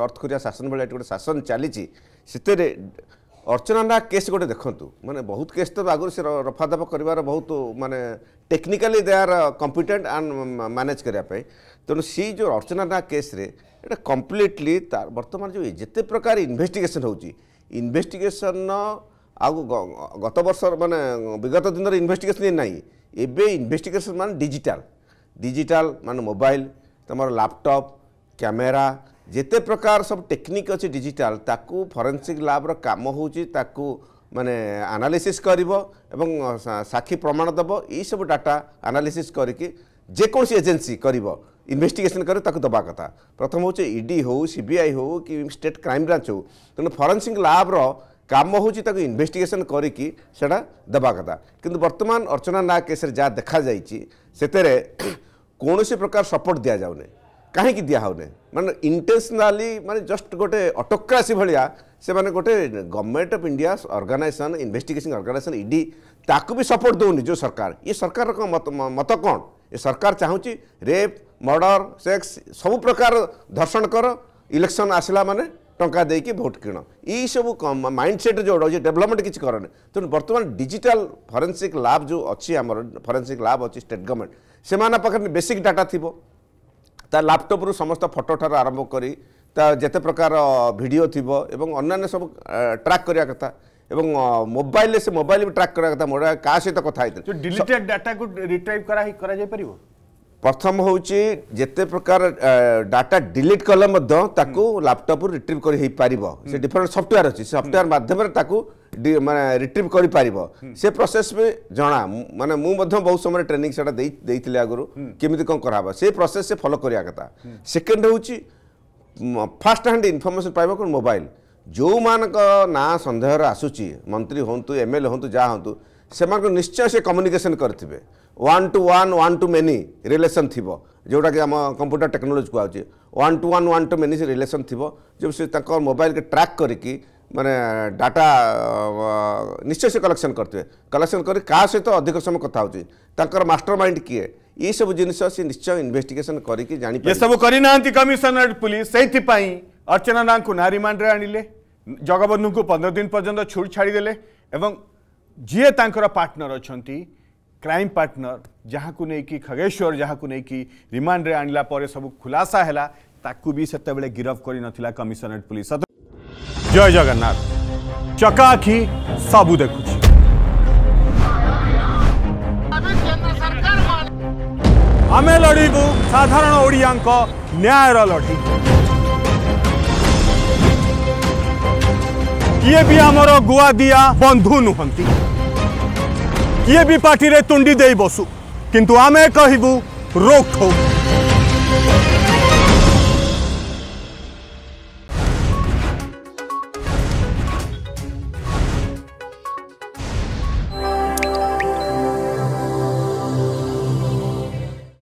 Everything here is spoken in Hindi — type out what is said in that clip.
নর্থ কোরিয়া শাসন ভাই এটি গোটে শাসন চালিছি সেতরে অর্চনা না কেস গোটে দেখন্তু মানে বহুত কেস তো আগুন সে রফাদফা করবার বহুত মানে technically they are competent and manage করা তেমন সি যে অর্চনা না কেস্রে এটা কমপ্লিটলি তার বর্তমান যে যেতে প্রকার ইনভেস্টিগেসন হচ্ছে ইনভেস্টিগেসন আউ গত বর্ষ মানে বিগত দিনের ইনভেস্টিগেসন নাই এবে ইনভেস্টিগেসন মানে ডিজিটাল ডিজিটাল মানে মোবাইল তোমার ল্যাপটপ ক্যামেরা ଯେତେ ପ୍ରକାର ସବୁ ଟେକ୍ନିକ୍ ଅଛି ଡିଜିଟାଲ୍ ତାକୁ ଫରେନ୍ସିକ୍ ଲ୍ୟାବ୍ର କାମ ହେଉଛି ତାକୁ ମାନେ ଆନାଲିସିସ୍ କରିବ ଏବଂ ସାକ୍ଷୀ ପ୍ରମାଣ ଦେବ ଏଇସବୁ ଡାଟା ଆନାଲିସିସ୍ କରିକି ଯେକୌଣସି ଏଜେନ୍ସି କରିବ ଇନ୍ଭେଷ୍ଟିଗେସନ୍ କରିବ ତାକୁ ଦେବା କଥା ପ୍ରଥମ ହେଉଛି ଇ e ଡି ହେଉ ସି ବି ଆଇ ହେଉ କି ଷ୍ଟେଟ୍ କ୍ରାଇମ୍ବ୍ରାଞ୍ଚ ହେଉ ତେଣୁ ଫରେନ୍ସିକ୍ ଲ୍ୟାବ୍ର କାମ ହେଉଛି ତାକୁ ଇନ୍ଭେଷ୍ଟିଗେସନ୍ କରିକି ସେଇଟା ଦେବା କଥା କିନ୍ତୁ ବର୍ତ୍ତମାନ ଅର୍ଚ୍ଚନା ନାୟକ କେସ୍ରେ ଯାହା ଦେଖାଯାଇଛି ସେଥିରେ କୌଣସି ପ୍ରକାର ସପୋର୍ଟ ଦିଆଯାଉନାହିଁ कहीं दि हूं मान इंटेनसनाली मान जस्ट गोटे अटोक्रासी भाया से मैंने गोटे government of India organisation investigation organisation ED ताकू भी सपोर्ट दौनी जो सरकार ये सरकार का मत मत कौन ये सरकार चाहूँगी रेप मर्डर सेक्स सब प्रकार धर्षण कर इलेक्शन आसला मैंने टाँह दे कि भोट किण यू माइंडसेट जो रही है डेभलपमेंट किसी करे तेणु बर्तमान डिजिटाल फरेन्सिक लाब जो अच्छी आम फरेन्सिक लाब अच्छी स्टेट गवर्नमेंट से पाखे बेसिक डाटा थोड़ा ତା ଲାପଟପ୍ରୁ ସମସ୍ତ ଫଟୋଠାରୁ ଆରମ୍ଭ କରି ତା ଯେତେ ପ୍ରକାର ଭିଡ଼ିଓ ଥିବ ଏବଂ ଅନ୍ୟାନ୍ୟ ସବୁ ଟ୍ରାକ୍ କରିବା କଥା ଏବଂ ମୋବାଇଲରେ ସେ ମୋବାଇଲ ବି ଟ୍ରାକ୍ କରିବା କଥା ମୋର କାହା ସହିତ କଥା ଡାଟାକୁ ରିଟ୍ରାଇଭ୍ କରାଯାଇପାରିବ ପ୍ରଥମ ହେଉଛି ଯେତେ ପ୍ରକାର ଡାଟା ଡିଲିଟ୍ କଲେ ମଧ୍ୟ ତାକୁ ଲାପଟପ୍ରୁ ରିଟ୍ରିଭ୍ କରି ହେଇପାରିବ ସେ ଡିଫରେଣ୍ଟ ସଫ୍ଟୱେୟାର ଅଛି ସେ ସଫ୍ଟୱେୟାର ମାଧ୍ୟମରେ ତାକୁ ମାନେ ରିଟ୍ରିଭ୍ କରିପାରିବ ସେ ପ୍ରସେସ୍ ବି ଜଣା ମାନେ ମୁଁ ମଧ୍ୟ ବହୁତ ସମୟରେ ଟ୍ରେନିଂ ସେଟା ଦେଇଥିଲି ଆଗରୁ କେମିତି କ'ଣ କରାହେବ ସେ ପ୍ରସେସ୍ ସେ ଫଲୋ କରିବା କଥା ସେକେଣ୍ଡ ହେଉଛି ଫାଷ୍ଟ ହ୍ୟାଣ୍ଡ ଇନଫର୍ମେସନ୍ ପାଇବା କ'ଣ ମୋବାଇଲ୍ ଯେଉଁମାନଙ୍କ ନାଁ ସନ୍ଦେହରେ ଆସୁଛି ମନ୍ତ୍ରୀ ହୁଅନ୍ତୁ ଏମ୍ ଏଲ୍ ଏ ହୁଅନ୍ତୁ ଯାହା ହୁଅନ୍ତୁ ସେମାନଙ୍କୁ ନିଶ୍ଚୟ ସେ କମ୍ୟୁନିକେସନ୍ କରିଥିବେ one to one one to many relation ଥିବ ଯେଉଁଟାକି ଆମ କମ୍ପ୍ୟୁଟର ଟେକ୍ନୋଲୋଜି କୁହାହେଉଛି one to one one to many ସେ ରିଲେସନ୍ ଥିବ ଯେଉଁ ସେ ତାଙ୍କ ମୋବାଇଲକୁ ଟ୍ରାକ୍ କରିକି ମାନେ ଡାଟା ନିଶ୍ଚୟ ସେ କଲେକ୍ସନ୍ କରିଥିବେ କଲେକ୍ସନ୍ କରି କାହା ସହିତ ଅଧିକ ସମୟ କଥା ହେଉଛି ତାଙ୍କର ମାଷ୍ଟର ମାଇଣ୍ଡ କିଏ ଏସବୁ ଜିନିଷ ସେ ନିଶ୍ଚୟ ଇନଭେଷ୍ଟିଗେସନ୍ କରିକି ଜାଣି ଏସବୁ କରିନାହାନ୍ତି କମିଶନରେଟ୍ ପୁଲିସ୍ ସେଇଥିପାଇଁ ଅର୍ଚ୍ଚନା ନାଙ୍କୁ ନା ରିମାଣ୍ଡରେ ଆଣିଲେ ଜଗବନ୍ଧୁଙ୍କୁ ପନ୍ଦର ଦିନ ପର୍ଯ୍ୟନ୍ତ ଛୁଟ ଛାଡ଼ିଦେଲେ ଏବଂ ଯିଏ ତାଙ୍କର ପାର୍ଟନର ଅଛନ୍ତି क्राइम पार्टनर जहाँ को लेकिन खगेश्वर जहाँ को लेकिन रिमाण्डे आने सब खुलासा है से गिरफ्त कर कमिशनरेट पुलिस जय जगन्नाथ चकाखी सब देखु आम लड़ू साधारण ओडिया न्यायर लड़ी किए भी आमर गुआ दिया बंधु नुहंती किए भी पार्टी रे तुंडी दे बसु किंतु आमे कहू रोक ठोक